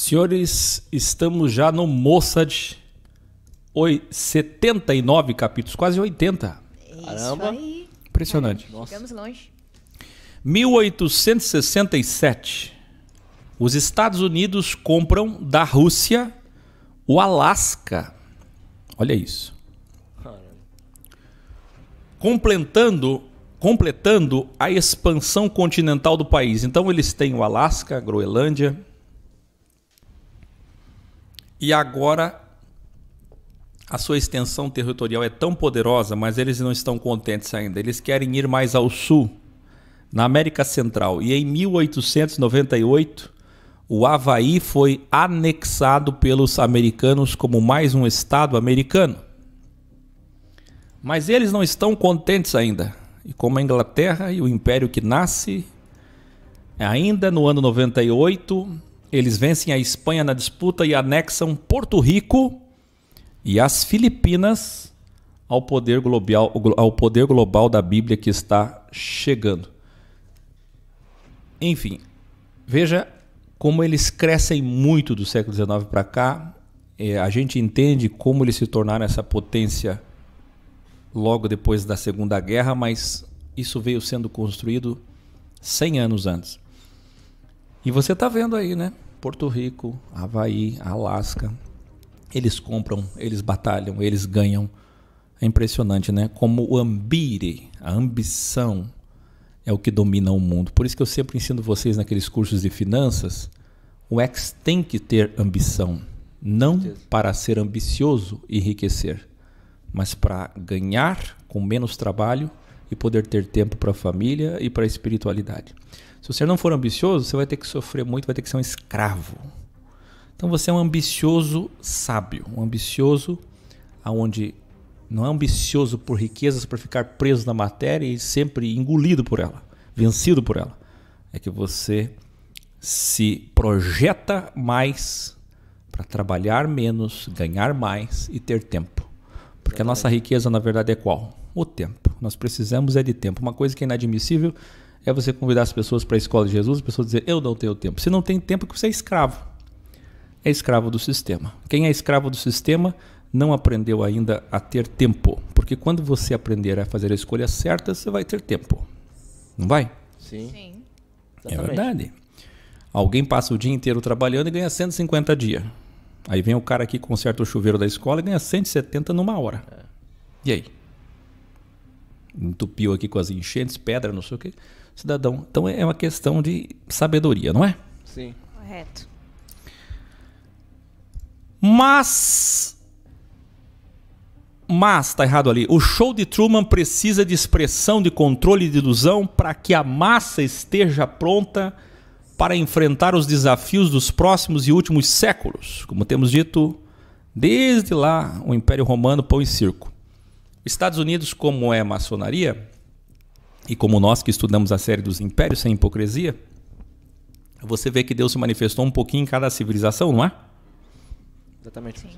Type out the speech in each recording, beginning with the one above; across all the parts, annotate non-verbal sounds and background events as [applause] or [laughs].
Senhores, estamos já no Mossad 79 capítulos, quase 80. Caramba. Impressionante. ficamos longe. 1867. Os Estados Unidos compram da Rússia o Alasca. Olha isso. Completando, completando a expansão continental do país. Então eles têm o Alasca, a Groenlândia, e agora a sua extensão territorial é tão poderosa, mas eles não estão contentes ainda. Eles querem ir mais ao sul, na América Central. E em 1898, o Havaí foi anexado pelos americanos como mais um estado americano. Mas eles não estão contentes ainda. E como a Inglaterra e o império que nasce, ainda no ano 98, eles vencem a Espanha na disputa e anexam Porto Rico e as Filipinas ao poder global, ao poder global da Bíblia que está chegando. Enfim, veja como eles crescem muito do século XIX para cá. É, a gente entende como eles se tornaram essa potência logo depois da Segunda Guerra, mas isso veio sendo construído 100 anos antes. E você está vendo aí, né? Porto Rico, Havaí, Alasca. Eles compram, eles batalham, eles ganham. É impressionante, né? Como o ambire, a ambição, é o que domina o mundo. Por isso que eu sempre ensino vocês naqueles cursos de finanças, o ex tem que ter ambição, não para ser ambicioso e enriquecer, mas para ganhar com menos trabalho e poder ter tempo para a família e para a espiritualidade. Se você não for ambicioso, você vai ter que sofrer muito, vai ter que ser um escravo. Então você é um ambicioso sábio, um ambicioso aonde não é ambicioso por riquezas, para ficar preso na matéria e sempre engolido por ela, vencido por ela. É que você se projeta mais para trabalhar menos, ganhar mais e ter tempo. Porque a nossa riqueza, na verdade, é qual? O tempo. Nós precisamos é de tempo. Uma coisa que é inadmissível é você convidar as pessoas para a escola de Jesus, as pessoas dizer eu não tenho tempo. Se não tem tempo, é que você é escravo. É escravo do sistema. Quem é escravo do sistema não aprendeu ainda a ter tempo, porque quando você aprender a fazer a escolha certa, você vai ter tempo. Não vai? Sim. Sim. É verdade. Alguém passa o dia inteiro trabalhando e ganha 150 dias. Aí vem o cara aqui conserta o chuveiro da escola e ganha 170 numa hora. É. E aí? Entupiu aqui com as enchentes, pedra, não sei o quê cidadão. Então é uma questão de sabedoria, não é? Sim. Correto. Mas. Mas, tá errado ali. O show de Truman precisa de expressão de controle de ilusão para que a massa esteja pronta para enfrentar os desafios dos próximos e últimos séculos, como temos dito desde lá o Império Romano pão e circo. Estados Unidos, como é maçonaria, e como nós que estudamos a série dos impérios sem hipocrisia, você vê que Deus se manifestou um pouquinho em cada civilização, não é? Exatamente. Sim.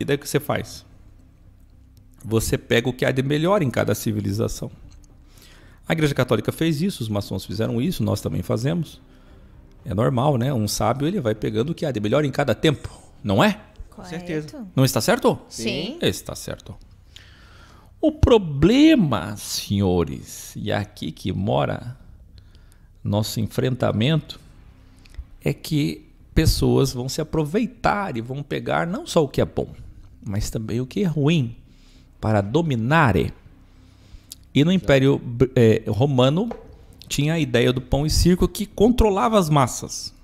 E daí o que você faz? Você pega o que há de melhor em cada civilização. A Igreja Católica fez isso, os maçons fizeram isso, nós também fazemos. É normal, né? Um sábio ele vai pegando o que há de melhor em cada tempo, não é? Correto. Certeza. Não está certo? Sim. Está certo. O problema, senhores, e aqui que mora nosso enfrentamento, é que pessoas vão se aproveitar e vão pegar não só o que é bom, mas também o que é ruim para dominare. E no Império eh, Romano tinha a ideia do pão e circo que controlava as massas.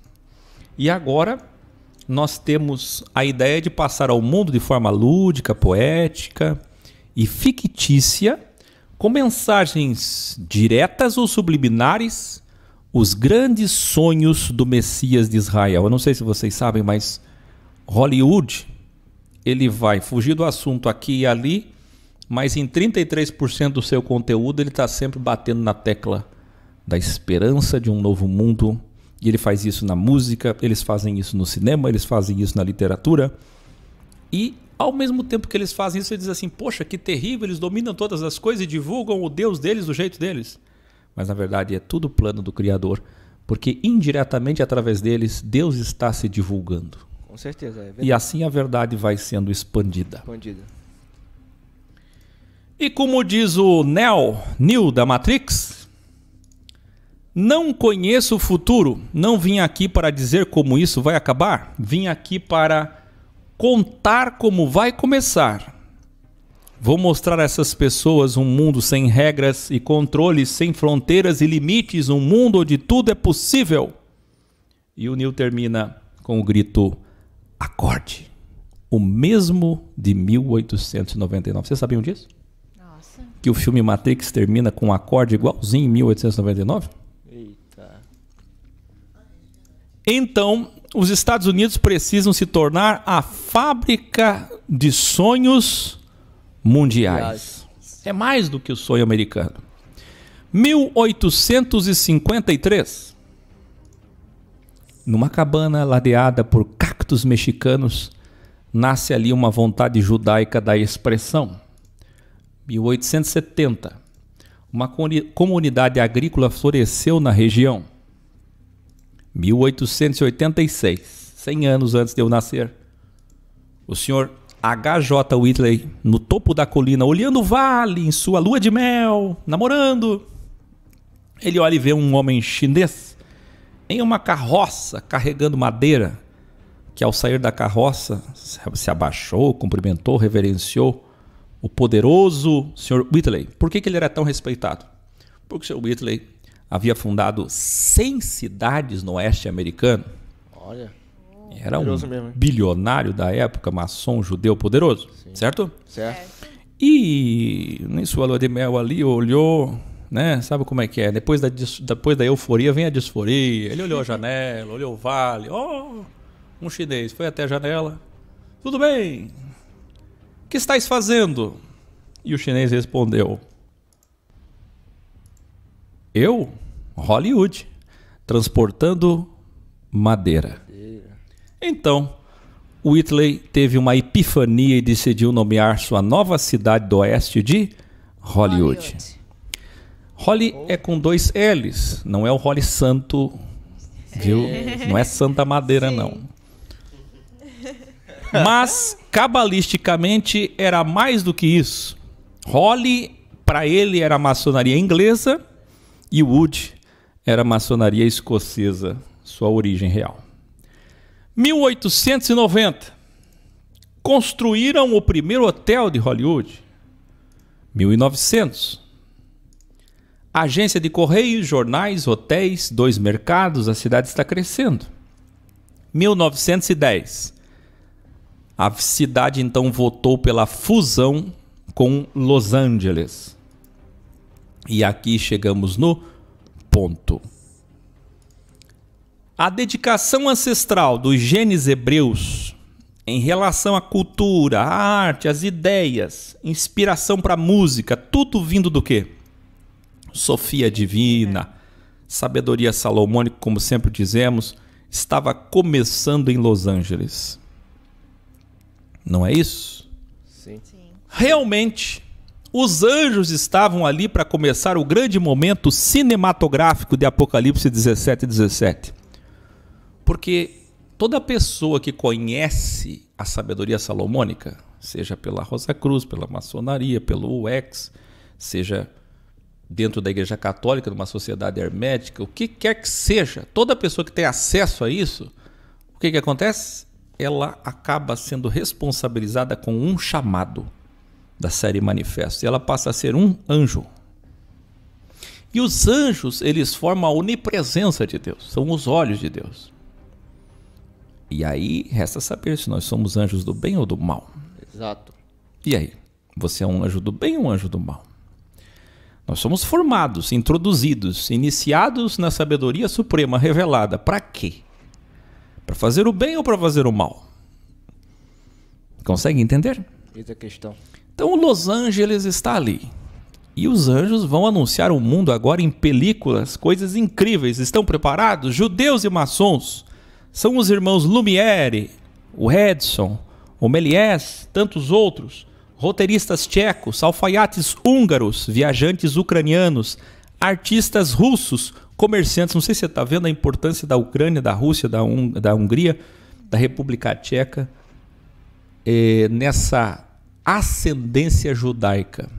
E agora nós temos a ideia de passar ao mundo de forma lúdica, poética, e fictícia, com mensagens diretas ou subliminares, os grandes sonhos do Messias de Israel. Eu não sei se vocês sabem, mas Hollywood ele vai fugir do assunto aqui e ali, mas em 33% do seu conteúdo ele está sempre batendo na tecla da esperança de um novo mundo. E ele faz isso na música, eles fazem isso no cinema, eles fazem isso na literatura. E ao mesmo tempo que eles fazem isso, eles dizem assim: poxa, que terrível, eles dominam todas as coisas e divulgam o Deus deles do jeito deles. Mas na verdade é tudo plano do Criador, porque indiretamente através deles, Deus está se divulgando. Com certeza. É e assim a verdade vai sendo expandida. expandida. E como diz o Neo, Neo da Matrix, não conheço o futuro, não vim aqui para dizer como isso vai acabar, vim aqui para contar como vai começar. Vou mostrar a essas pessoas um mundo sem regras e controles, sem fronteiras e limites, um mundo onde tudo é possível. E o Neil termina com o grito: acorde. O mesmo de 1899. Vocês sabiam disso? Nossa. Que o filme Matrix termina com um acorde igualzinho em 1899? Eita. Então, os Estados Unidos precisam se tornar a fábrica de sonhos mundiais. É mais do que o sonho americano. 1853, numa cabana ladeada por cactos mexicanos, nasce ali uma vontade judaica da expressão. 1870, uma comunidade agrícola floresceu na região. 1886, 100 anos antes de eu nascer. O senhor H.J. Whitley, no topo da colina, olhando o vale em sua lua de mel, namorando. Ele olha e vê um homem chinês em uma carroça carregando madeira, que ao sair da carroça se abaixou, cumprimentou, reverenciou o poderoso senhor Whitley. Por que, que ele era tão respeitado? Porque o senhor Whitley havia fundado 100 cidades no oeste americano. Olha. Era um mesmo, bilionário da época, maçom judeu poderoso, Sim. certo? Certo. E em sua lua de mel ali, olhou, né? Sabe como é que é? Depois da, depois da euforia vem a disforia. Ele olhou a janela, olhou o vale. Oh, um chinês foi até a janela. Tudo bem? O que estáis fazendo? E o chinês respondeu: Eu? Hollywood, transportando madeira. Então, Whitley teve uma epifania e decidiu nomear sua nova cidade do oeste de Hollywood. Holly oh. é com dois L's, não é o Holly Santo, viu? É. Não é Santa Madeira, Sim. não. Mas, cabalisticamente, era mais do que isso. Holly, para ele, era maçonaria inglesa e Wood era a maçonaria escocesa, sua origem real. 1890, construíram o primeiro hotel de Hollywood. 1900, agência de correios, jornais, hotéis, dois mercados, a cidade está crescendo. 1910, a cidade então votou pela fusão com Los Angeles. E aqui chegamos no ponto. A dedicação ancestral dos genes hebreus em relação à cultura, à arte, às ideias, inspiração para música, tudo vindo do quê? Sofia divina, sabedoria salomônica, como sempre dizemos, estava começando em Los Angeles. Não é isso? Sim. Realmente, os anjos estavam ali para começar o grande momento cinematográfico de Apocalipse 17 e 17. Porque toda pessoa que conhece a sabedoria salomônica, seja pela Rosa Cruz, pela maçonaria, pelo UX, seja dentro da Igreja Católica, numa sociedade hermética, o que quer que seja, toda pessoa que tem acesso a isso, o que, que acontece? Ela acaba sendo responsabilizada com um chamado da série Manifesto. E ela passa a ser um anjo. E os anjos, eles formam a onipresença de Deus, são os olhos de Deus. E aí resta saber se nós somos anjos do bem ou do mal. Exato. E aí? Você é um anjo do bem ou um anjo do mal? Nós somos formados, introduzidos, iniciados na sabedoria suprema revelada. Para quê? Para fazer o bem ou para fazer o mal? Consegue entender? essa a questão. Então Los Angeles está ali. E os anjos vão anunciar o mundo agora em películas, coisas incríveis. Estão preparados? Judeus e maçons são os irmãos Lumiere, o Edson, o Méliès, tantos outros, roteiristas tchecos, alfaiates húngaros, viajantes ucranianos, artistas russos, comerciantes. Não sei se você está vendo a importância da Ucrânia, da Rússia, da, Hung da Hungria, da República Tcheca eh, nessa ascendência judaica.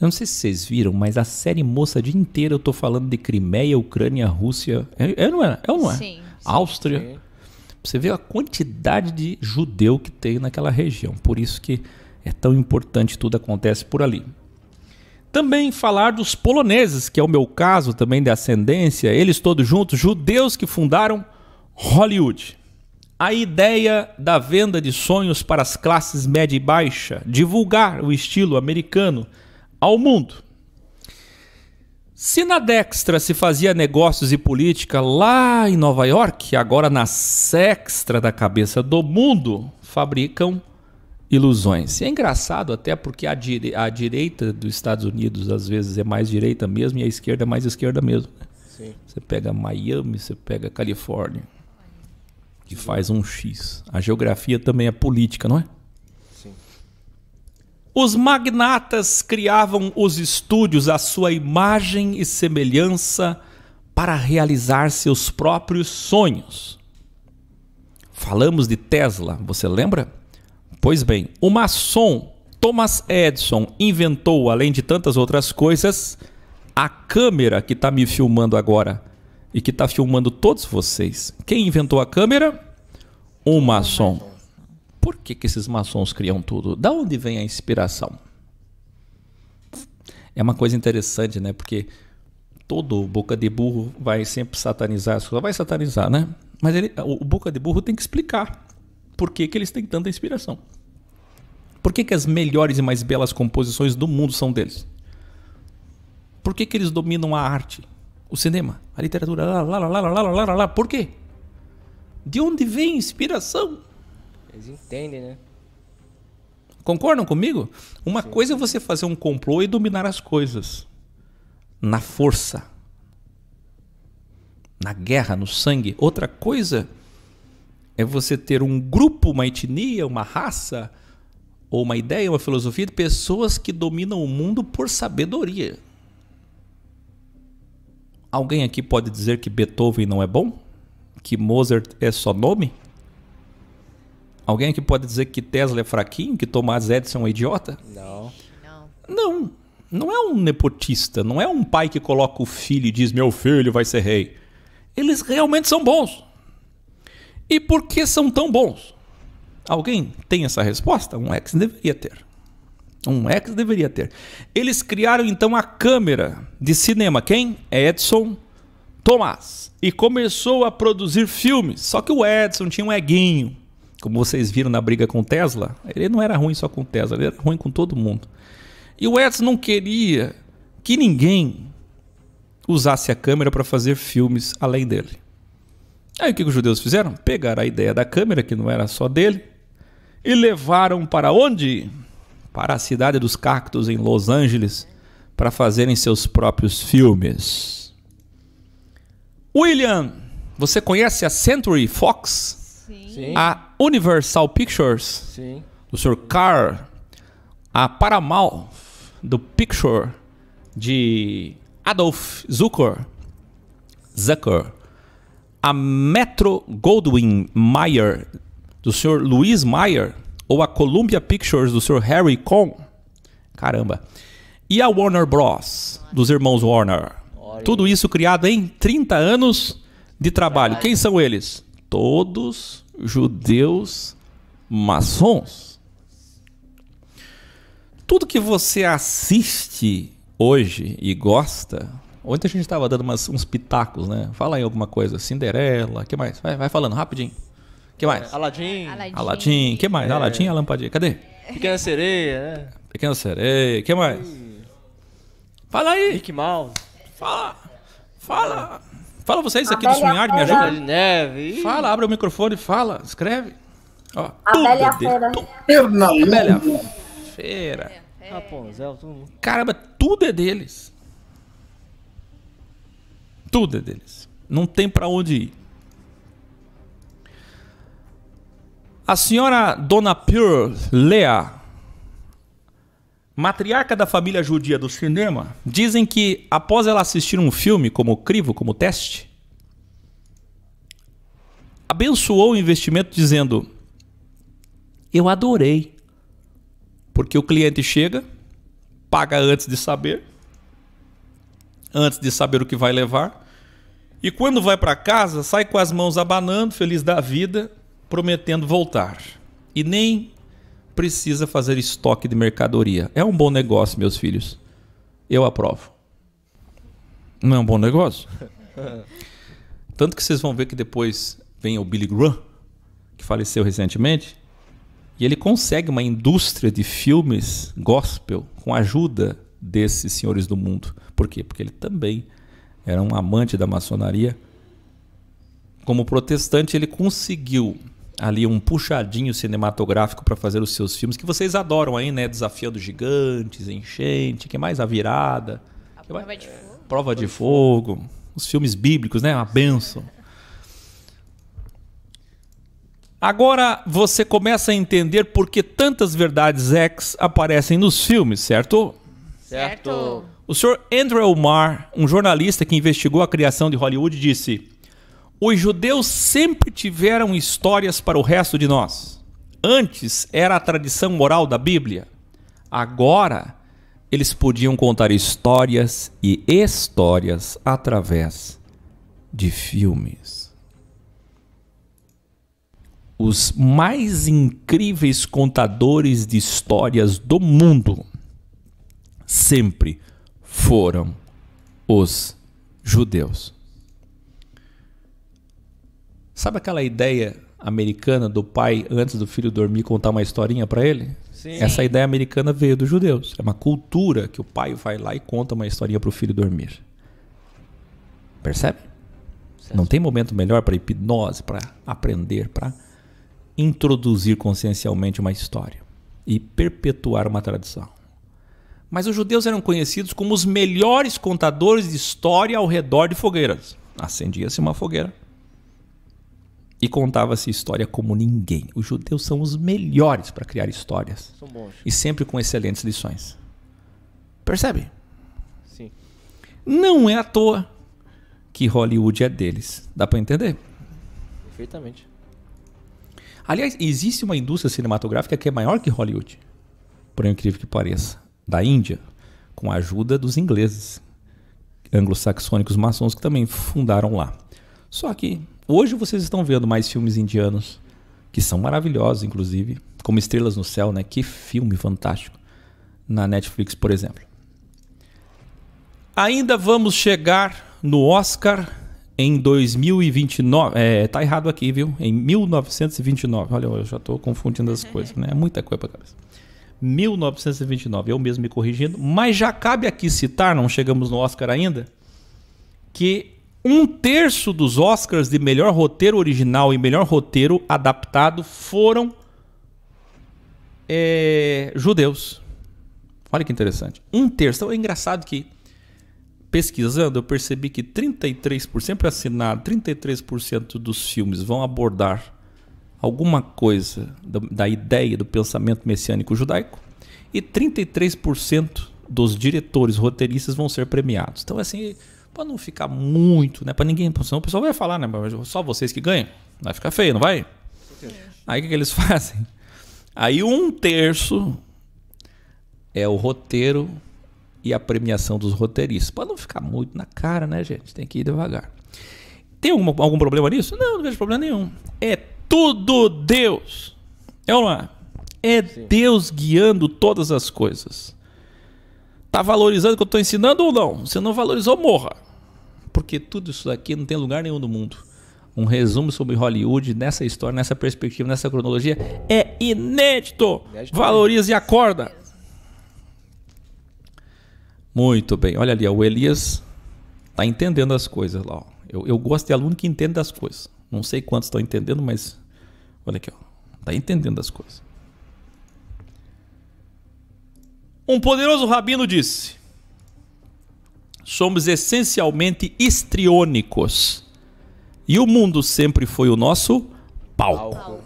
Eu não sei se vocês viram, mas a série moça de inteira eu tô falando de Crimeia, Ucrânia, Rússia. É, é não é? É não é? sim, Áustria. Sim. Você vê a quantidade de judeu que tem naquela região. Por isso que é tão importante tudo acontece por ali. Também falar dos poloneses, que é o meu caso também de ascendência, eles todos juntos, judeus que fundaram Hollywood. A ideia da venda de sonhos para as classes média e baixa, divulgar o estilo americano ao mundo. Se na Dextra se fazia negócios e política lá em Nova York, agora na Sextra da cabeça do mundo fabricam ilusões. E é engraçado até porque a, dire a direita dos Estados Unidos às vezes é mais direita mesmo e a esquerda é mais esquerda mesmo. Né? Sim. Você pega Miami, você pega Califórnia que faz um X. A geografia também é política, não é? Sim. Os magnatas criavam os estúdios à sua imagem e semelhança para realizar seus próprios sonhos. Falamos de Tesla, você lembra? Pois bem, o maçom Thomas Edison inventou, além de tantas outras coisas, a câmera que está me filmando agora e que está filmando todos vocês. Quem inventou a câmera? Um maçom. Por que, que esses maçons criam tudo? Da onde vem a inspiração? É uma coisa interessante, né? Porque todo boca de burro vai sempre satanizar, só vai satanizar, né? Mas ele, o boca de burro tem que explicar por que, que eles têm tanta inspiração. Por que, que as melhores e mais belas composições do mundo são deles? Por que, que eles dominam a arte? o cinema, a literatura, lá, lá, lá, lá, lá, lá, lá, lá. Por quê? De onde vem inspiração? Eles entendem, né? Concordam comigo? Uma Sim. coisa é você fazer um complô e dominar as coisas na força, na guerra, no sangue. Outra coisa é você ter um grupo, uma etnia, uma raça ou uma ideia, uma filosofia de pessoas que dominam o mundo por sabedoria. Alguém aqui pode dizer que Beethoven não é bom? Que Mozart é só nome? Alguém aqui pode dizer que Tesla é fraquinho? Que Thomas Edison é idiota? Não. Não. Não é um nepotista, não é um pai que coloca o filho e diz: Meu filho vai ser rei. Eles realmente são bons. E por que são tão bons? Alguém tem essa resposta? Um ex deveria ter. Um ex deveria ter. Eles criaram então a câmera de cinema. Quem? É Edson Tomás. E começou a produzir filmes. Só que o Edson tinha um eguinho. Como vocês viram na briga com Tesla, ele não era ruim só com Tesla, ele era ruim com todo mundo. E o Edson não queria que ninguém usasse a câmera para fazer filmes além dele. Aí o que os judeus fizeram? Pegaram a ideia da câmera, que não era só dele, e levaram para onde? para a cidade dos cactos em Los Angeles para fazerem seus próprios filmes. William, você conhece a Century Fox? Sim. A Universal Pictures? Sim. Do Sr. Carr? A Paramount do Picture de Adolf Zucker? Zucker. A Metro Goldwyn Mayer do Sr. Louis Mayer? ou a Columbia Pictures do Sr. Harry Cohn. Caramba. E a Warner Bros. dos irmãos Warner. Tudo isso criado em 30 anos de trabalho. Quem são eles? Todos judeus maçons. Tudo que você assiste hoje e gosta. Ontem a gente estava dando umas, uns pitacos, né? Fala aí alguma coisa. Cinderela, que mais? Vai, vai falando rapidinho que mais? Aladim. Aladim. que mais? É. Aladim e é. é a lampadinha. Cadê? Pequena Sereia, né? Pequena Sereia. que mais? Fala aí. Mickey Mouse. Fala. Fala. Fala vocês aqui do Swinhard, me ajuda. neve. Fala, abre o microfone, fala, escreve. Ó, a Bela Feira. Pernambuco. A Bela Feira. Rapunzel, tudo. Ah, Caramba, tudo é deles. Tudo é deles. Não tem pra onde ir. A senhora Dona Pure Lea, matriarca da família judia do cinema, dizem que após ela assistir um filme como crivo, como teste, abençoou o investimento dizendo: Eu adorei. Porque o cliente chega, paga antes de saber, antes de saber o que vai levar, e quando vai para casa, sai com as mãos abanando, feliz da vida, prometendo voltar. E nem precisa fazer estoque de mercadoria. É um bom negócio, meus filhos. Eu aprovo. Não é um bom negócio? [laughs] Tanto que vocês vão ver que depois vem o Billy Graham, que faleceu recentemente, e ele consegue uma indústria de filmes gospel com a ajuda desses senhores do mundo. Por quê? Porque ele também era um amante da maçonaria. Como protestante, ele conseguiu ali um puxadinho cinematográfico para fazer os seus filmes, que vocês adoram aí, né? Desafio dos Gigantes, Enchente, que mais? A Virada. A prova mais? de Fogo. Prova de Fogo. Os filmes bíblicos, né? Uma benção. Agora você começa a entender por que tantas verdades ex aparecem nos filmes, certo? Certo. O senhor Andrew Marr, um jornalista que investigou a criação de Hollywood, disse os judeus sempre tiveram histórias para o resto de nós. Antes era a tradição moral da Bíblia. Agora eles podiam contar histórias e histórias através de filmes. Os mais incríveis contadores de histórias do mundo sempre foram os judeus. Sabe aquela ideia americana do pai, antes do filho dormir, contar uma historinha para ele? Sim. Essa ideia americana veio dos judeus. É uma cultura que o pai vai lá e conta uma historinha para o filho dormir. Percebe? Certo. Não tem momento melhor para hipnose, para aprender, para introduzir consciencialmente uma história e perpetuar uma tradição. Mas os judeus eram conhecidos como os melhores contadores de história ao redor de fogueiras. Acendia-se uma fogueira e contava-se história como ninguém. Os judeus são os melhores para criar histórias. São bons. E sempre com excelentes lições. Percebe? Sim. Não é à toa que Hollywood é deles. Dá para entender? Perfeitamente. Aliás, existe uma indústria cinematográfica que é maior que Hollywood, por incrível que pareça, da Índia, com a ajuda dos ingleses, anglo-saxônicos maçons que também fundaram lá. Só que Hoje vocês estão vendo mais filmes indianos, que são maravilhosos, inclusive, como Estrelas no Céu, né? Que filme fantástico. Na Netflix, por exemplo. Ainda vamos chegar no Oscar em 2029. É, tá errado aqui, viu? Em 1929. Olha, eu já estou confundindo as coisas, né? É muita coisa pra cabeça. 1929, eu mesmo me corrigindo, mas já cabe aqui citar, não chegamos no Oscar ainda, que um terço dos Oscars de melhor roteiro original e melhor roteiro adaptado foram é, judeus. Olha que interessante. Um terço. Então é engraçado que, pesquisando, eu percebi que 33%, é assinado, 33% dos filmes vão abordar alguma coisa da, da ideia, do pensamento messiânico judaico, e 33% dos diretores roteiristas vão ser premiados. Então, assim, para não ficar muito, né? Para ninguém, senão o pessoal vai falar, né? Só vocês que ganham, vai ficar feio, não vai? Aí o que, que eles [laughs] fazem? Aí um terço é o roteiro e a premiação dos roteiristas. Para não ficar muito na cara, né, gente? Tem que ir devagar. Tem algum problema nisso? Não, não vejo problema nenhum. É tudo Deus. É ou não é? É Sim. Deus guiando todas as coisas. Tá valorizando o que eu estou ensinando ou não? Se não valorizou, morra porque tudo isso aqui não tem lugar nenhum no mundo. Um resumo sobre Hollywood nessa história, nessa perspectiva, nessa cronologia é inédito. inédito e acorda. Muito bem. Olha ali, ó, o Elias tá entendendo as coisas lá. Ó. Eu, eu gosto de aluno que entende as coisas. Não sei quantos estão entendendo, mas olha aqui, ó. tá entendendo as coisas. Um poderoso rabino disse: somos essencialmente histriônicos. E o mundo sempre foi o nosso palco. palco.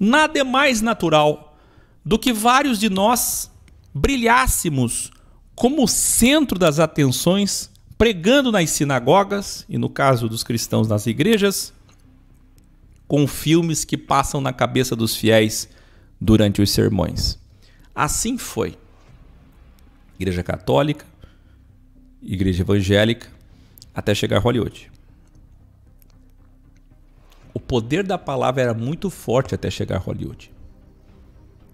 Nada é mais natural do que vários de nós brilhássemos como centro das atenções, pregando nas sinagogas, e no caso dos cristãos nas igrejas, com filmes que passam na cabeça dos fiéis durante os sermões. Assim foi. Igreja Católica, igreja evangélica, até chegar a Hollywood. O poder da palavra era muito forte até chegar a Hollywood.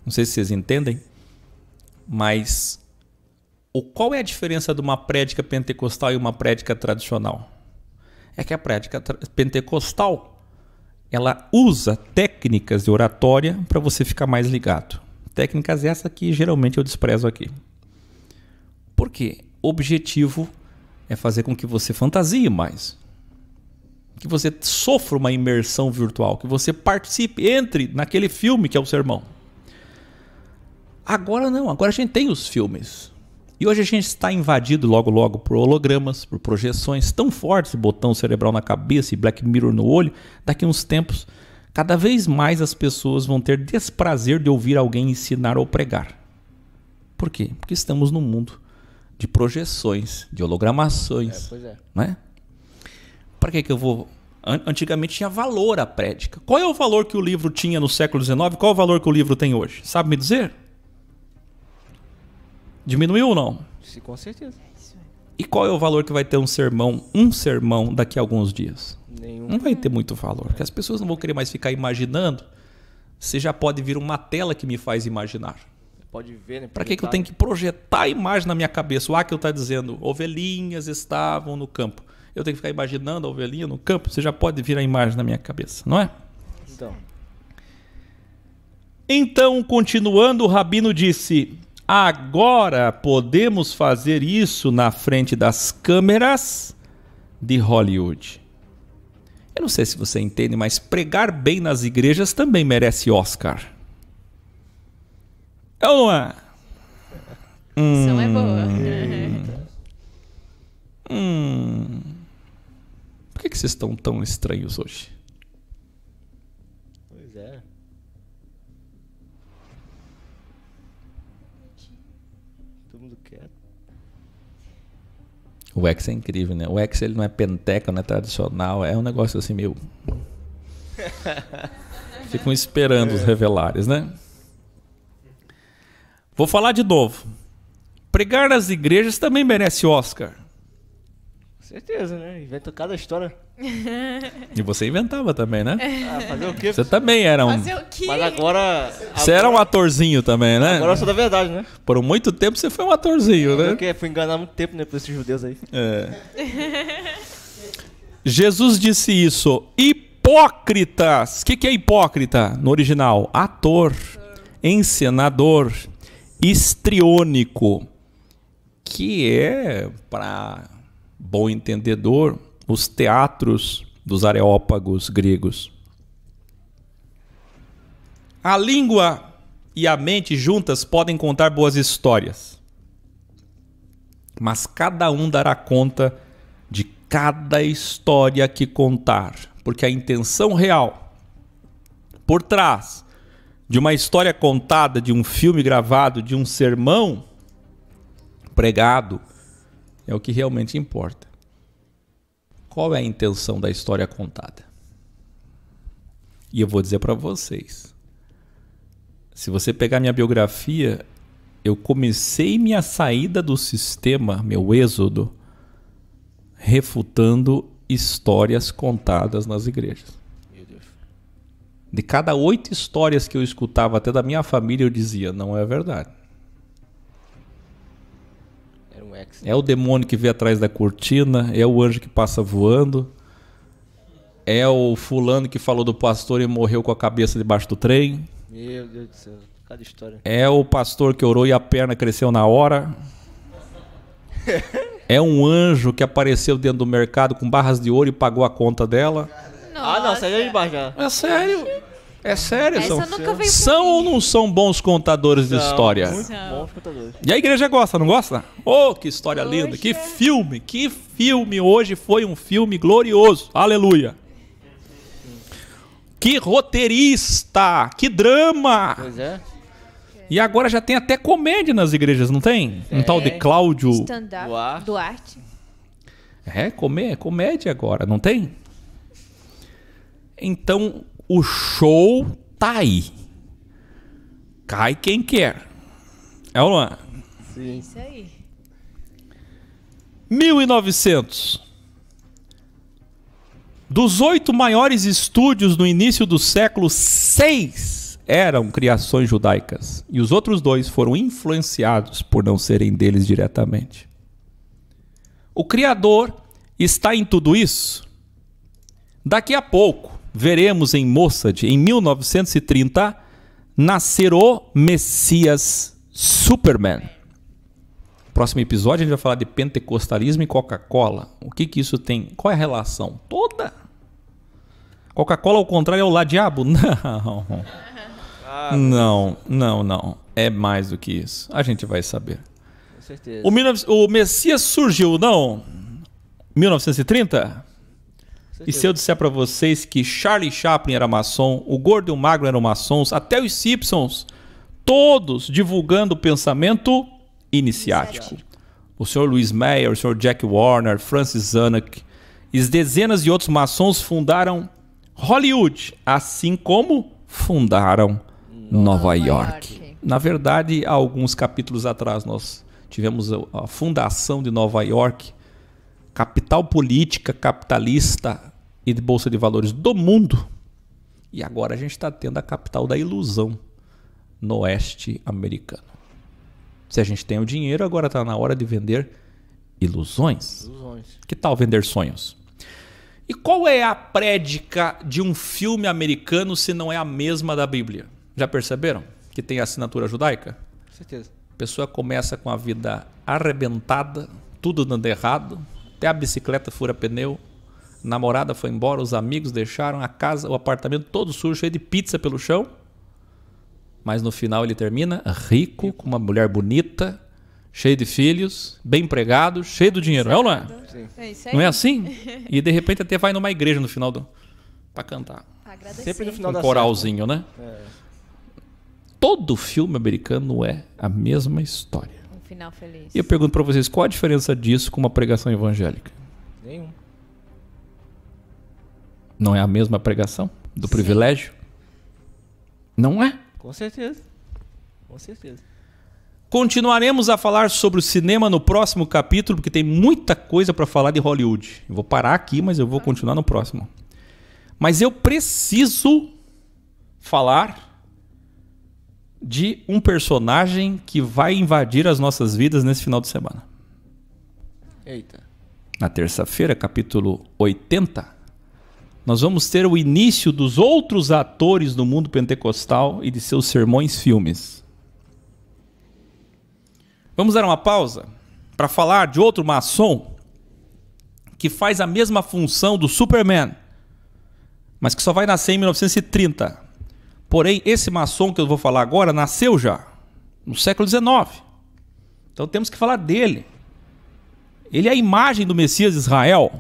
Não sei se vocês entendem, mas o qual é a diferença de uma prédica pentecostal e uma prédica tradicional? É que a prédica pentecostal ela usa técnicas de oratória para você ficar mais ligado. Técnicas essas que geralmente eu desprezo aqui. Por quê? objetivo é fazer com que você fantasie mais. Que você sofra uma imersão virtual, que você participe, entre naquele filme que é o sermão. Agora não, agora a gente tem os filmes. E hoje a gente está invadido logo logo por hologramas, por projeções tão fortes, botão cerebral na cabeça e Black Mirror no olho. Daqui a uns tempos, cada vez mais as pessoas vão ter desprazer de ouvir alguém ensinar ou pregar. Por quê? Porque estamos num mundo de projeções, de hologramações. É, pois é. Né? Para que, que eu vou. Antigamente tinha valor a prédica. Qual é o valor que o livro tinha no século XIX? Qual é o valor que o livro tem hoje? Sabe me dizer? Diminuiu ou não? Sim, com certeza. É e qual é o valor que vai ter um sermão, um sermão daqui a alguns dias? Nenhum. Não vai ter muito valor, porque as pessoas não vão querer mais ficar imaginando. Você já pode vir uma tela que me faz imaginar pode ver. Né, Para que, que eu tenho que né? projetar a imagem na minha cabeça? O Akel está dizendo, ovelhinhas estavam no campo. Eu tenho que ficar imaginando a ovelhinha no campo? Você já pode vir a imagem na minha cabeça, não é? Então. Então, continuando, o rabino disse: Agora podemos fazer isso na frente das câmeras de Hollywood. Eu não sei se você entende, mas pregar bem nas igrejas também merece Oscar. É ou não é? Hum. é boa. Hum. [laughs] hum. Por que, que vocês estão tão estranhos hoje? Pois é. Todo mundo quieto. O X é incrível, né? O X ele não é penteca, não é tradicional, é um negócio assim meio. [laughs] Ficam esperando os revelares, né? Vou falar de novo. Pregar nas igrejas também merece Oscar. Certeza, né? Inventa cada história. E você inventava também, né? Ah, fazer o quê? Você também era um. Fazer o quê? Mas agora. Você era um atorzinho também, né? Agora eu sou da verdade, né? Por muito tempo você foi um atorzinho, né? Porque fui enganar muito tempo, né? Por esses judeus aí. É. Jesus disse isso. Hipócritas! O que, que é hipócrita no original? Ator, encenador histriônico, que é, para bom entendedor, os teatros dos areópagos gregos. A língua e a mente juntas podem contar boas histórias, mas cada um dará conta de cada história que contar, porque a intenção real por trás de uma história contada, de um filme gravado, de um sermão pregado, é o que realmente importa. Qual é a intenção da história contada? E eu vou dizer para vocês. Se você pegar minha biografia, eu comecei minha saída do sistema, meu êxodo, refutando histórias contadas nas igrejas. De cada oito histórias que eu escutava, até da minha família, eu dizia: não é verdade. Um né? é o demônio que vem atrás da cortina, é o anjo que passa voando, é o fulano que falou do pastor e morreu com a cabeça debaixo do trem. Meu Deus do céu, cada história. É o pastor que orou e a perna cresceu na hora. [laughs] É um anjo que apareceu dentro do mercado com barras de ouro e pagou a conta dela. Nossa. Ah, não, sério de É sério. É sério, Essa são, nunca veio são ou não são bons contadores são, de história? Muito são. bons contadores. E a igreja gosta, não gosta? Oh, que história Poxa. linda, que filme, que filme hoje foi um filme glorioso. Aleluia. Que roteirista, que drama. Pois é. E agora já tem até comédia nas igrejas, não tem? É. Um tal de Cláudio Duarte. Duarte. É, comé comédia agora, não tem? Então, o show tá aí. Cai quem quer. É o Luan. É? Sim. É isso aí. 1900. Dos oito maiores estúdios no início do século, seis eram criações judaicas. E os outros dois foram influenciados por não serem deles diretamente. O Criador está em tudo isso? Daqui a pouco, veremos em Mossad, em 1930, nascer o Messias Superman. Próximo episódio a gente vai falar de pentecostalismo e Coca-Cola. O que que isso tem? Qual é a relação? Toda. Coca-Cola ao contrário é o lá diabo? [laughs] Não. Ah, não, não, não. É mais do que isso. A gente vai saber. Com certeza. O, o Messias surgiu, não? 1930? E se eu disser para vocês que Charlie Chaplin era maçom, o Gordo e o Magro eram maçons, até os Simpsons, todos divulgando o pensamento iniciático. iniciático. O senhor Louis Mayer, o senhor Jack Warner, Francis Zanuck e dezenas de outros maçons fundaram Hollywood, assim como fundaram Nova, Nova York. York. Na verdade, há alguns capítulos atrás nós tivemos a fundação de Nova York capital política, capitalista e de bolsa de valores do mundo. E agora a gente está tendo a capital da ilusão no oeste americano. Se a gente tem o dinheiro, agora está na hora de vender ilusões. ilusões. Que tal vender sonhos? E qual é a prédica de um filme americano se não é a mesma da Bíblia? Já perceberam que tem assinatura judaica? Com certeza. A pessoa começa com a vida arrebentada, tudo dando errado, até a bicicleta fura pneu. Namorada foi embora, os amigos deixaram a casa, o apartamento todo sujo, cheio de pizza pelo chão. Mas no final ele termina rico, com uma mulher bonita, cheio de filhos, bem empregado, cheio do dinheiro. Certo. É ou não é? Sim. É não é assim? E de repente até vai numa igreja no final do para cantar. Agradecer. Sempre no final um coralzinho, certo. né? É. Todo filme americano é a mesma história final feliz. E eu pergunto para vocês, qual a diferença disso com uma pregação evangélica? Nenhum. Não é a mesma pregação do Sim. privilégio? Não é? Com certeza. Com certeza. Continuaremos a falar sobre o cinema no próximo capítulo, porque tem muita coisa para falar de Hollywood. Eu vou parar aqui, mas eu vou continuar no próximo. Mas eu preciso falar de um personagem que vai invadir as nossas vidas nesse final de semana. Eita. Na terça-feira, capítulo 80, nós vamos ter o início dos outros atores do mundo pentecostal e de seus sermões filmes. Vamos dar uma pausa para falar de outro maçom que faz a mesma função do Superman, mas que só vai nascer em 1930. Porém, esse maçom que eu vou falar agora nasceu já, no século XIX. Então temos que falar dele. Ele é a imagem do Messias de Israel.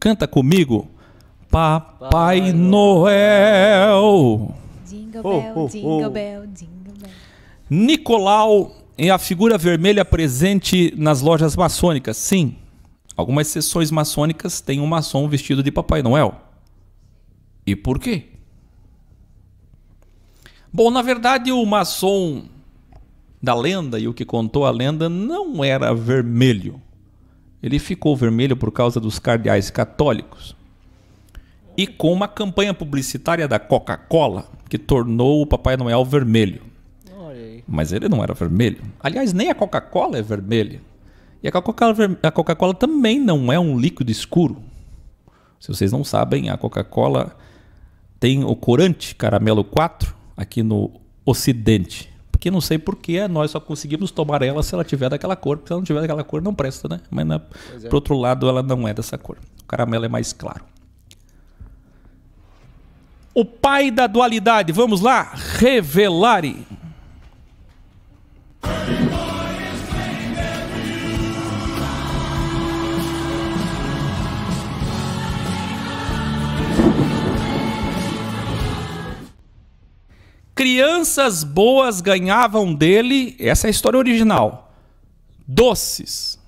Canta comigo. Papai Noel. Jingle bell, jingle bell, jingle bell. Nicolau é a figura vermelha presente nas lojas maçônicas. Sim, algumas sessões maçônicas têm um maçom vestido de Papai Noel. E por quê? Bom, na verdade, o maçom da lenda e o que contou a lenda não era vermelho. Ele ficou vermelho por causa dos cardeais católicos. E com uma campanha publicitária da Coca-Cola que tornou o Papai Noel vermelho. Mas ele não era vermelho. Aliás, nem a Coca-Cola é vermelha. E a Coca-Cola Coca também não é um líquido escuro. Se vocês não sabem, a Coca-Cola tem o corante caramelo 4, aqui no Ocidente. Porque não sei porquê nós só conseguimos tomar ela se ela tiver daquela cor, porque se ela não tiver daquela cor não presta, né? Mas na, é. pro outro lado ela não é dessa cor. O caramelo é mais claro. O pai da dualidade, vamos lá, Revelare. Crianças boas ganhavam dele, essa é a história original. Doces.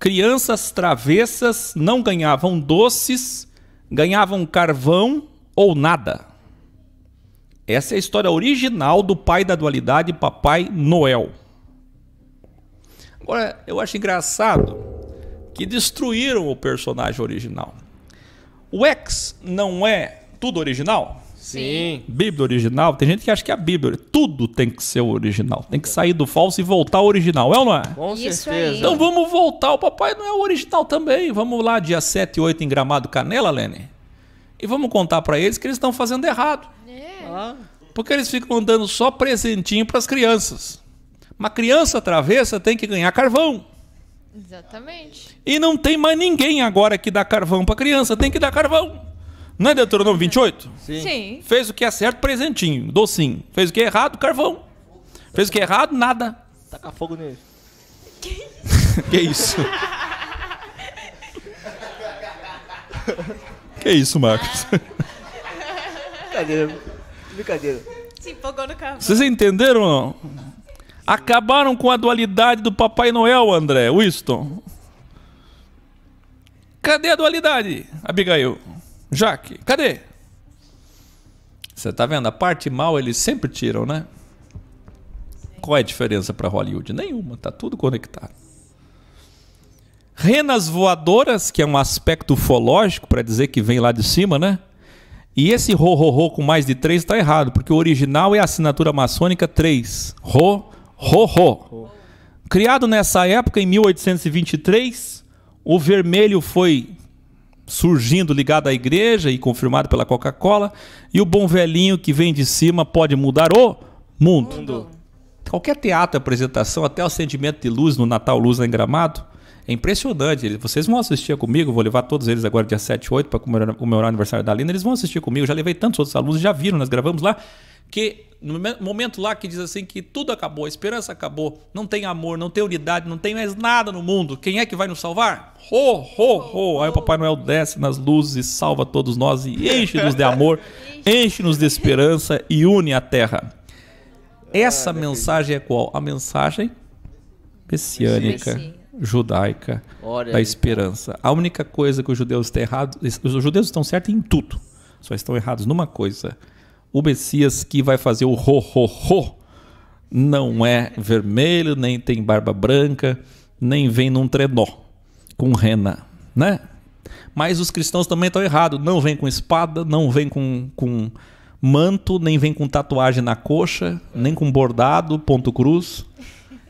Crianças travessas não ganhavam doces, ganhavam carvão ou nada. Essa é a história original do pai da dualidade, Papai Noel. Agora, eu acho engraçado que destruíram o personagem original. O X não é tudo original? Sim. Bíblia original. Tem gente que acha que é a Bíblia, tudo tem que ser original. Tem que sair do falso e voltar ao original, é ou não é? Com Isso certeza. Aí. Então vamos voltar. O Papai não é o original também. Vamos lá, dia 7 e 8 em Gramado Canela, Lene. E vamos contar para eles que eles estão fazendo errado. É. Ah. Porque eles ficam dando só presentinho para as crianças. Uma criança travessa tem que ganhar carvão. Exatamente. E não tem mais ninguém agora que dá carvão para criança, tem que dar carvão. Não é Deuteronômio 28? Sim. Sim. Fez o que é certo, presentinho, docinho. Fez o que é errado, carvão. Fez o que é errado, nada. Taca fogo nele. Que [laughs] isso? que isso? que isso, Marcos? Brincadeira. Brincadeira. Se empolgou no carvão. Vocês entenderam ou não? Acabaram com a dualidade do Papai Noel, André, Winston. Cadê a dualidade, Abigail? Jaque, cadê? Você tá vendo? A parte mal eles sempre tiram, né? Qual é a diferença para Hollywood? Nenhuma, tá tudo conectado. Renas voadoras, que é um aspecto ufológico, para dizer que vem lá de cima, né? E esse ro, ro, ro com mais de três está errado, porque o original é a assinatura maçônica 3. Ro, ro, ro. Criado nessa época, em 1823, o vermelho foi surgindo ligado à igreja e confirmado pela Coca-Cola, e o bom velhinho que vem de cima pode mudar o mundo. mundo. Qualquer teatro, apresentação, até o acendimento de luz no Natal Luz em Gramado, é impressionante. Vocês vão assistir comigo, vou levar todos eles agora dia 7 8 para comemorar o aniversário da Lina. Eles vão assistir comigo, já levei tantos outros alunos, já viram, nós gravamos lá que no momento lá que diz assim que tudo acabou, a esperança acabou, não tem amor, não tem unidade, não tem mais nada no mundo, quem é que vai nos salvar? Ho, ho, ho! Aí o Papai Noel desce nas luzes e salva todos nós e enche-nos de amor, [laughs] enche-nos de esperança e une a terra. Ah, Essa ah, mensagem é qual? A mensagem messiânica, judaica, da aí. esperança. A única coisa que os judeus estão errados, os judeus estão certos em tudo, só estão errados numa coisa, o Messias que vai fazer o ho ho ho não é vermelho, nem tem barba branca, nem vem num trenó com rena, né? Mas os cristãos também estão errados. Não vem com espada, não vem com, com manto, nem vem com tatuagem na coxa, nem com bordado, ponto cruz,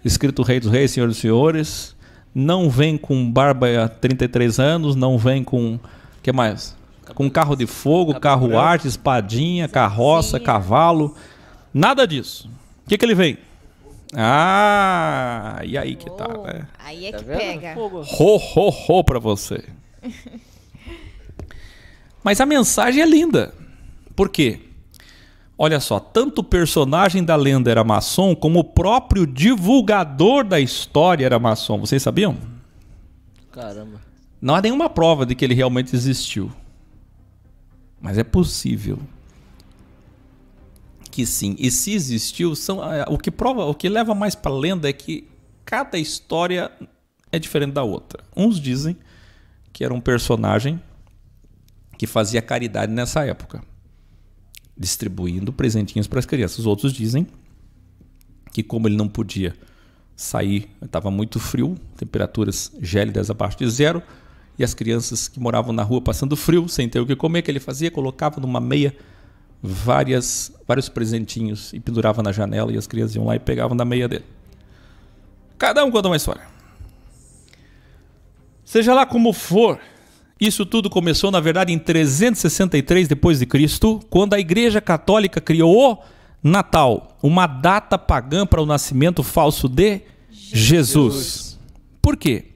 escrito Rei dos Reis, Senhor dos Senhores. Não vem com barba há 33 anos, não vem com. que mais? com carro de fogo, carro arte, espadinha, carroça, cavalo. Nada disso. O que, que ele vem? Ah, e aí que tá, oh, né? Aí é tá que pega. Ho, ho, ho pra você. [laughs] Mas a mensagem é linda. Por quê? Olha só, tanto o personagem da lenda era maçom, como o próprio divulgador da história era maçom. Vocês sabiam? Caramba. Não há nenhuma prova de que ele realmente existiu. Mas é possível que sim. E se existiu, são ah, o que prova, o que leva mais para lenda é que cada história é diferente da outra. Uns dizem que era um personagem que fazia caridade nessa época, distribuindo presentinhos para as crianças. Os outros dizem que como ele não podia sair, estava muito frio, temperaturas gélidas abaixo de zero, e as crianças que moravam na rua passando frio, sem ter o que comer, que ele fazia, colocava numa meia várias, vários presentinhos e pendurava na janela e as crianças iam lá e pegavam da meia dele. Cada um conta uma história. Seja lá como for, isso tudo começou na verdade em 363 depois de Cristo, quando a Igreja Católica criou o Natal, uma data pagã para o nascimento falso de Jesus. Jesus. Por quê?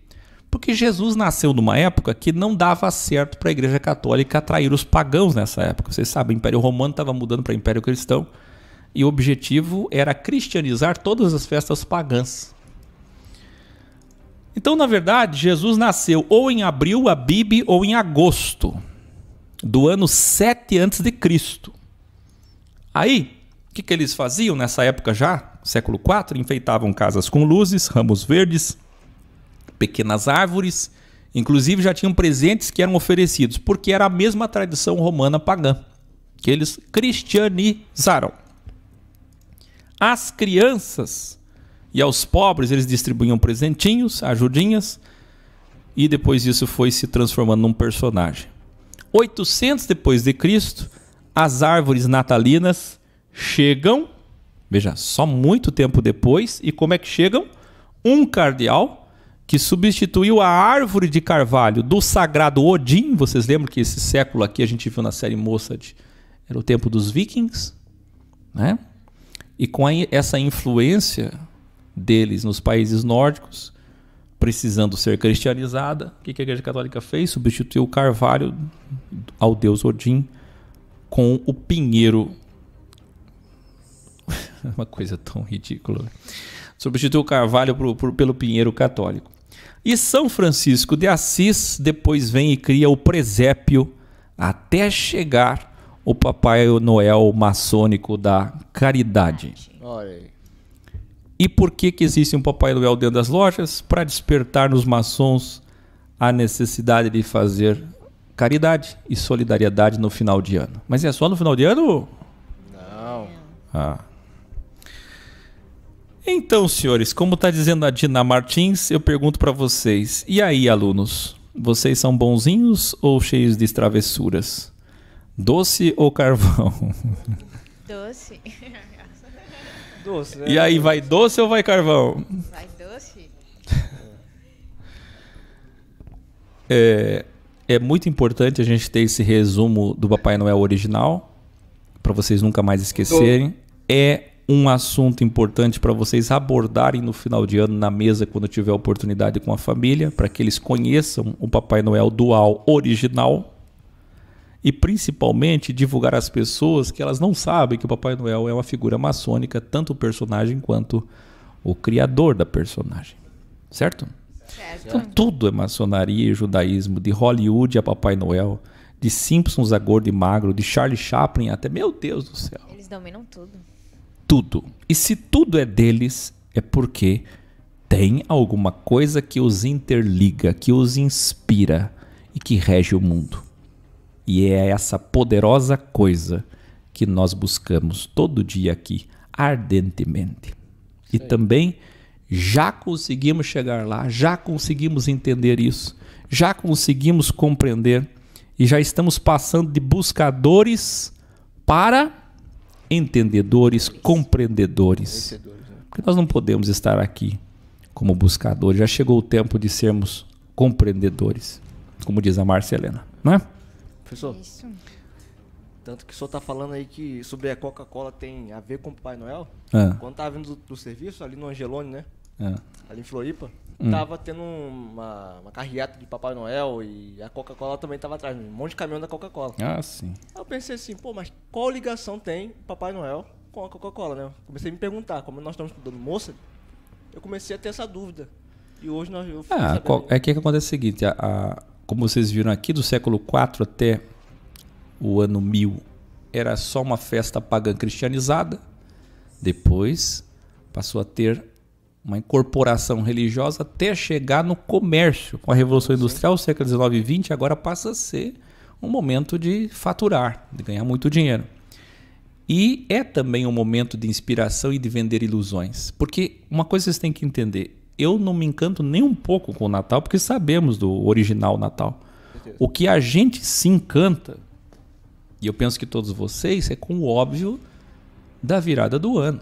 Porque Jesus nasceu numa época que não dava certo para a Igreja Católica atrair os pagãos nessa época. Vocês sabem, o Império Romano estava mudando para o Império Cristão e o objetivo era cristianizar todas as festas pagãs. Então, na verdade, Jesus nasceu ou em abril, a Bíblia, ou em agosto do ano 7 antes de Cristo. Aí, o que, que eles faziam nessa época já, século IV? Enfeitavam casas com luzes, ramos verdes, pequenas árvores. Inclusive já tinham presentes que eram oferecidos, porque era a mesma tradição romana pagã que eles cristianizaram. As crianças e aos pobres eles distribuíam presentinhos, ajudinhas, e depois isso foi se transformando num personagem. 800 depois de Cristo, as árvores natalinas chegam, veja, só muito tempo depois, e como é que chegam? Um cardeal que substituiu a árvore de carvalho do sagrado Odin. Vocês lembram que esse século aqui a gente viu na série Mossad? Era o tempo dos vikings, né? E com essa influência deles nos países nórdicos, precisando ser cristianizada, o que a Igreja Católica fez? Substituiu o carvalho ao deus Odin com o pinheiro. [laughs] É uma coisa tão ridícula. Substituiu o carvalho por, por, pelo pinheiro católico. E São Francisco de Assis depois vem e cria o presépio até chegar o Papai Noel maçônico da caridade. E por que, que existe um Papai Noel dentro das lojas? Para despertar nos maçons a necessidade de fazer caridade e solidariedade no final de ano. Mas é só no final de ano? Não. Ah. Então, senhores, como está dizendo a Dina Martins, eu pergunto para vocês: e aí, alunos? Vocês são bonzinhos ou cheios de travessuras? Doce ou carvão? [laughs] Doce. doce, né? E aí, vai doce ou vai carvão? Vai doce. É, é muito importante a gente ter esse resumo do Papai Noel original, para vocês nunca mais esquecerem. É um assunto importante para vocês abordarem no final de ano na mesa quando tiver oportunidade com a família, para que eles conheçam o Papai Noel dual original e principalmente divulgar às pessoas que elas não sabem que o Papai Noel é uma figura maçônica, tanto o personagem quanto o criador da personagem. Certo? Então tudo é maçonaria e judaísmo, de Hollywood a Papai Noel, de Simpsons a gordo e magro, de Charlie Chaplin até, meu Deus do céu. Eles dominam tudo tudo. E se tudo é deles, é porque tem alguma coisa que os interliga, que os inspira e que rege o mundo. E é essa poderosa coisa que nós buscamos todo dia aqui, ardentemente. E Sim. também já conseguimos chegar lá, já conseguimos entender isso, já conseguimos compreender e já estamos passando de buscadores para entendedores, compreendedores. Porque nós não podemos estar aqui como buscadores. Já chegou o tempo de sermos compreendedores, como diz a Marcelena, não é? Professor, Isso. tanto que o senhor está falando aí que sobre a Coca-Cola tem a ver com o Pai Noel. Ah. Quando estava vindo do, do, serviço, ali no Angelone, né? Ah. Ali em Floripa, hum. tava tendo uma, uma carreata de Papai Noel e a Coca-Cola também tava atrás, um monte de caminhão da Coca-Cola. Ah, sim. Aí eu pensei assim, pô, mas qual ligação tem Papai Noel com a Coca-Cola, né? Comecei a me perguntar, como nós estamos estudando moça, eu comecei a ter essa dúvida. E hoje nós. Eu ah, qual, é que, é que acontece é o seguinte: a, a, como vocês viram aqui, do século IV até o ano 1000, era só uma festa pagã cristianizada. Depois passou a ter uma incorporação religiosa até chegar no comércio. Com a Revolução Industrial, século XIX e XX, agora passa a ser um momento de faturar, de ganhar muito dinheiro. E é também um momento de inspiração e de vender ilusões. Porque uma coisa vocês têm que entender: eu não me encanto nem um pouco com o Natal, porque sabemos do original Natal. O que a gente se encanta, e eu penso que todos vocês, é com o óbvio da virada do ano.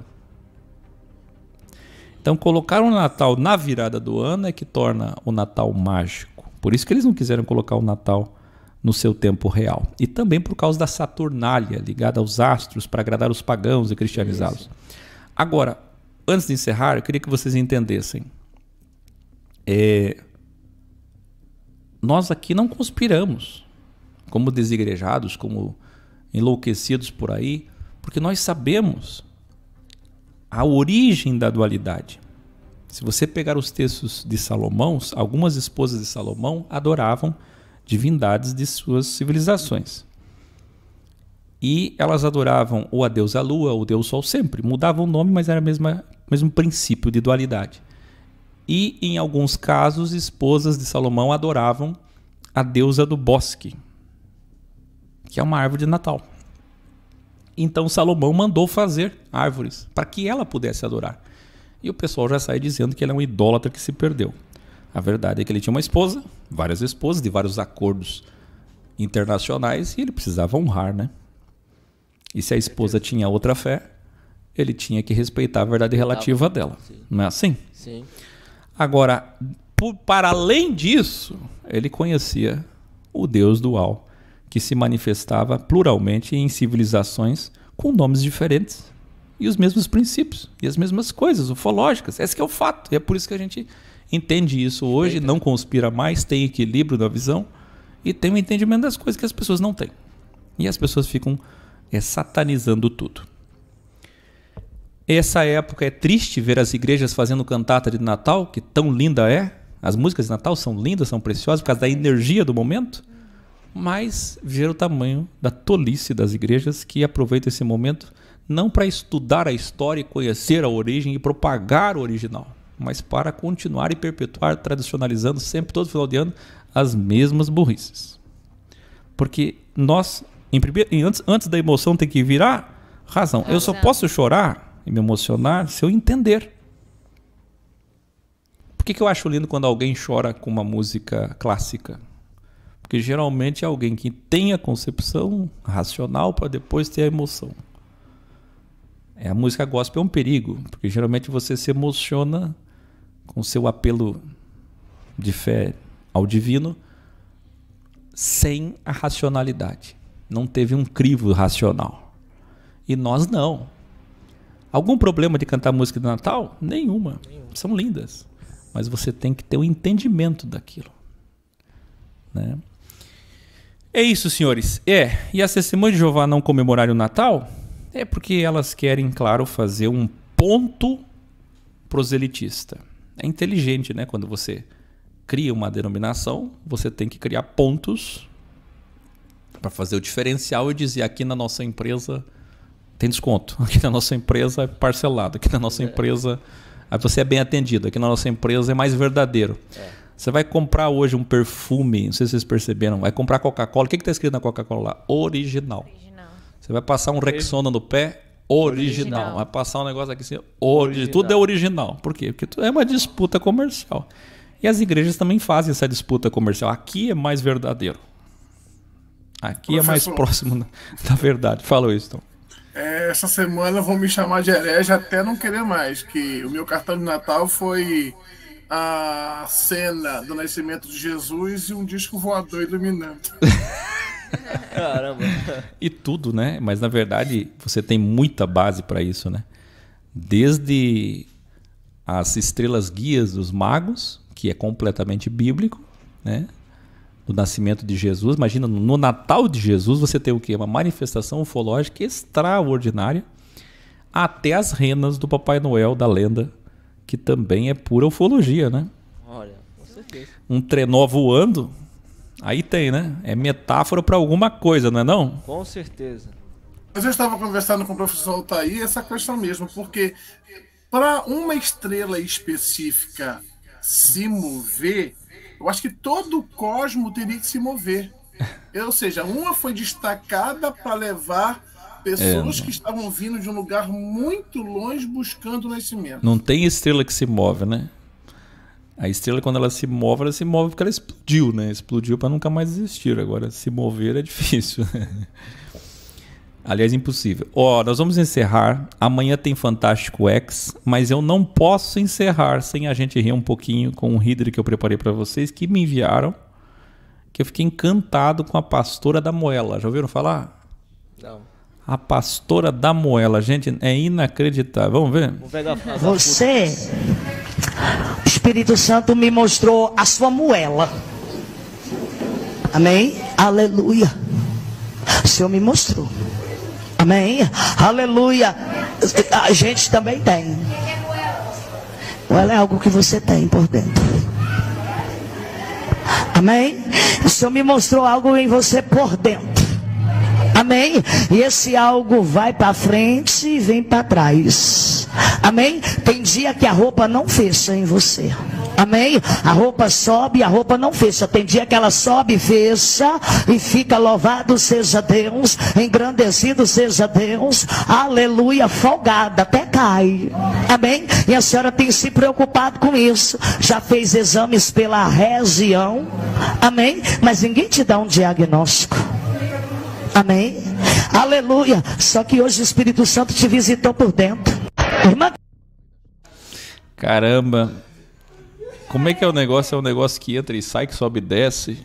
Então, colocar o Natal na virada do ano é que torna o Natal mágico. Por isso que eles não quiseram colocar o Natal no seu tempo real. E também por causa da Saturnália, ligada aos astros, para agradar os pagãos e cristianizá-los. Agora, antes de encerrar, eu queria que vocês entendessem. É... Nós aqui não conspiramos como desigrejados, como enlouquecidos por aí, porque nós sabemos a origem da dualidade. Se você pegar os textos de Salomão, algumas esposas de Salomão adoravam divindades de suas civilizações. E elas adoravam ou a deusa lua ou o deus sol sempre. Mudavam o nome, mas era o mesmo princípio de dualidade. E em alguns casos, esposas de Salomão adoravam a deusa do bosque, que é uma árvore de Natal. Então Salomão mandou fazer árvores para que ela pudesse adorar. E o pessoal já sai dizendo que ele é um idólatra que se perdeu. A verdade é que ele tinha uma esposa, várias esposas, de vários acordos internacionais, e ele precisava honrar, né? E se a esposa tinha outra fé, ele tinha que respeitar a verdade relativa dela. Sim. Não é assim? Sim. Agora, por, para além disso, ele conhecia o Deus dual que se manifestava pluralmente em civilizações com nomes diferentes e os mesmos princípios e as mesmas coisas ufológicas. Esse é o fato. E é por isso que a gente entende isso hoje, Eita. não conspira mais, tem equilíbrio na visão e tem um entendimento das coisas que as pessoas não têm. E as pessoas ficam é, satanizando tudo. Essa época é triste ver as igrejas fazendo cantata de Natal, que tão linda é. As músicas de Natal são lindas, são preciosas por causa da energia do momento mas ver o tamanho da tolice das igrejas que aproveita esse momento não para estudar a história e conhecer a origem e propagar o original, mas para continuar e perpetuar tradicionalizando sempre todo final de ano as mesmas burrices. Porque nós, em primeiro, antes, antes da emoção tem que virar razão. Eu só posso chorar e me emocionar se eu entender. Por que, que eu acho lindo quando alguém chora com uma música clássica? Porque geralmente é alguém que tem a concepção racional para depois ter a emoção. É, a música gospel é um perigo, porque geralmente você se emociona com seu apelo de fé ao divino sem a racionalidade. Não teve um crivo racional. E nós não. Algum problema de cantar música de Natal? Nenhuma. Nenhum. São lindas. Mas você tem que ter o um entendimento daquilo. Né? É isso, senhores. É, e as testemunhas de Jeová não comemorarem o Natal é porque elas querem, claro, fazer um ponto proselitista. É inteligente, né? Quando você cria uma denominação, você tem que criar pontos para fazer o diferencial e dizer aqui na nossa empresa tem desconto, [laughs] aqui na nossa empresa é parcelado, aqui na nossa é. empresa você é bem atendido, aqui na nossa empresa é mais verdadeiro. É. Você vai comprar hoje um perfume, não sei se vocês perceberam, vai comprar Coca-Cola. O que está escrito na Coca-Cola lá? Original. original. Você vai passar um Rexona no pé, original. original. Vai passar um negócio aqui assim, original. Tudo é original. Por quê? Porque é uma disputa comercial. E as igrejas também fazem essa disputa comercial. Aqui é mais verdadeiro. Aqui Professor, é mais próximo da verdade. Fala isso, Tom. É, essa semana vão me chamar de herege até não querer mais, que o meu cartão de Natal foi a cena do nascimento de Jesus e um disco voador iluminando. [laughs] Caramba. E tudo, né? Mas na verdade você tem muita base para isso, né? Desde as estrelas guias dos magos, que é completamente bíblico, né? Do nascimento de Jesus. Imagina, no Natal de Jesus você tem o quê? Uma manifestação ufológica extraordinária. Até as renas do Papai Noel da lenda que também é pura ufologia, né? Olha, com certeza. Um trenó voando, aí tem, né? É metáfora para alguma coisa, não é não? Com certeza. Mas eu estava conversando com o professor Altair essa questão mesmo, porque para uma estrela específica se mover, eu acho que todo o cosmo teria que se mover. [laughs] Ou seja, uma foi destacada para levar Pessoas é, que estavam vindo de um lugar muito longe buscando o nascimento. Não tem estrela que se move, né? A estrela, quando ela se move, ela se move porque ela explodiu, né? Explodiu para nunca mais existir. Agora, se mover é difícil. [laughs] Aliás, impossível. Ó, oh, nós vamos encerrar. Amanhã tem Fantástico X, mas eu não posso encerrar sem a gente rir um pouquinho com um reader que eu preparei para vocês, que me enviaram, que eu fiquei encantado com a pastora da Moela. Já ouviram falar? Não. A pastora da moela, gente, é inacreditável. Vamos ver? Você, o Espírito Santo me mostrou a sua moela. Amém? Aleluia. O Senhor me mostrou. Amém? Aleluia. A gente também tem. Moela é algo que você tem por dentro. Amém? O Senhor me mostrou algo em você por dentro. Amém? E esse algo vai para frente e vem para trás. Amém? Tem dia que a roupa não fecha em você. Amém? A roupa sobe e a roupa não fecha. Tem dia que ela sobe e fecha e fica louvado seja Deus, engrandecido seja Deus, aleluia, folgada, até cai. Amém? E a senhora tem se preocupado com isso. Já fez exames pela região. Amém? Mas ninguém te dá um diagnóstico. Amém? Aleluia. Só que hoje o Espírito Santo te visitou por dentro. Irmã. Caramba. Como é que é o negócio? É um negócio que entra e sai, que sobe e desce.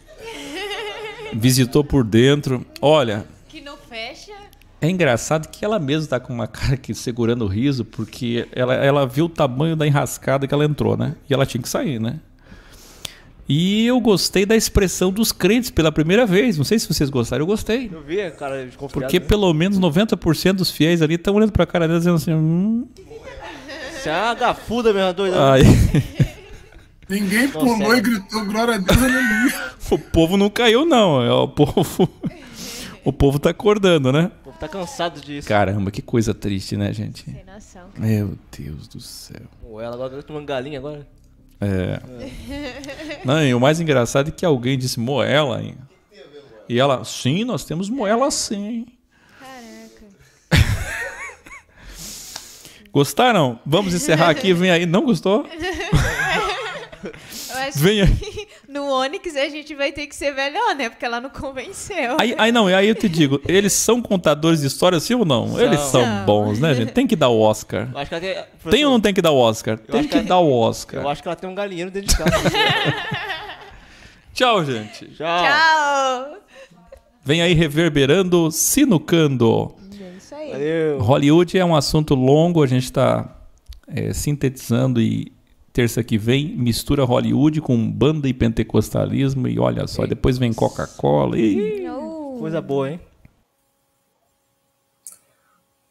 Visitou por dentro. Olha. Que não fecha. É engraçado que ela mesma está com uma cara aqui segurando o riso, porque ela, ela viu o tamanho da enrascada que ela entrou, né? E ela tinha que sair, né? E eu gostei da expressão dos crentes pela primeira vez. Não sei se vocês gostaram, eu gostei. Eu vi, é, cara, desconfiado. Porque né? pelo menos 90% dos fiéis ali estão olhando pra cara dela dizendo assim. Hum. Você é uma gafuda mesmo, doida. Né? Aí... [laughs] Ninguém pulou e gritou glória a Deus ali. O povo não caiu, não. É, o povo. O povo tá acordando, né? O povo tá cansado disso. Caramba, que coisa triste, né, gente? Sem noção. Cara. Meu Deus do céu. Ué, ela agora tá tomando galinha agora. É. Não, e o mais engraçado é que alguém disse moela. Hein? E ela, sim, nós temos moela sim. Caraca. Gostaram? Vamos encerrar aqui. Vem aí. Não gostou? [laughs] Eu acho vem aí. Que [laughs] no Onix a gente vai ter que ser melhor, né? Porque ela não convenceu. Aí, aí não, aí eu te digo, eles são contadores de histórias, sim ou não? São. Eles são, são bons, né, gente? Tem que dar o Oscar. Tem... Professor... tem ou não tem que dar o Oscar? tem que, que dar o Oscar. Eu acho que ela tem um galinheiro dentro de casa. Tchau, gente. Tchau. Tchau. Vem aí reverberando, sinucando. É isso aí. Valeu. Hollywood é um assunto longo, a gente está é, sintetizando e terça que vem, mistura Hollywood com banda e pentecostalismo e olha só, depois vem Coca-Cola e coisa boa, hein?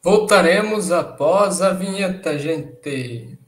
Voltaremos após a vinheta, gente.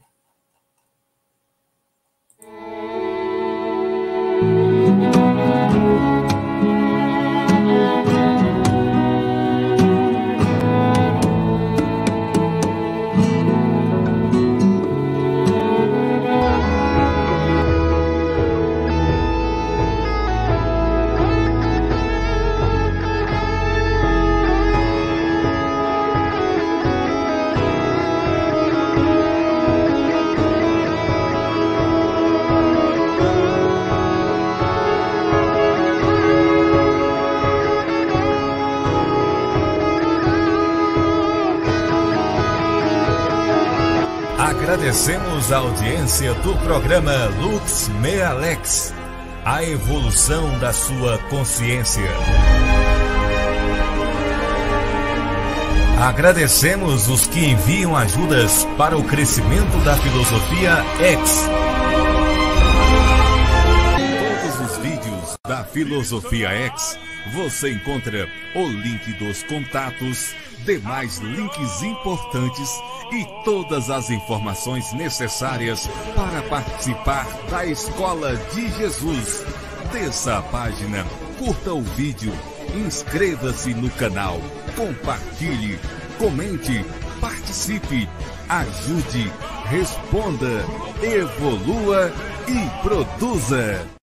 Agradecemos a audiência do programa Lux Me Alex, a evolução da sua consciência. Agradecemos os que enviam ajudas para o crescimento da filosofia X. Todos os vídeos da Filosofia X você encontra o link dos contatos demais links importantes e todas as informações necessárias para participar da Escola de Jesus. Desça a página, curta o vídeo, inscreva-se no canal, compartilhe, comente, participe, ajude, responda, evolua e produza.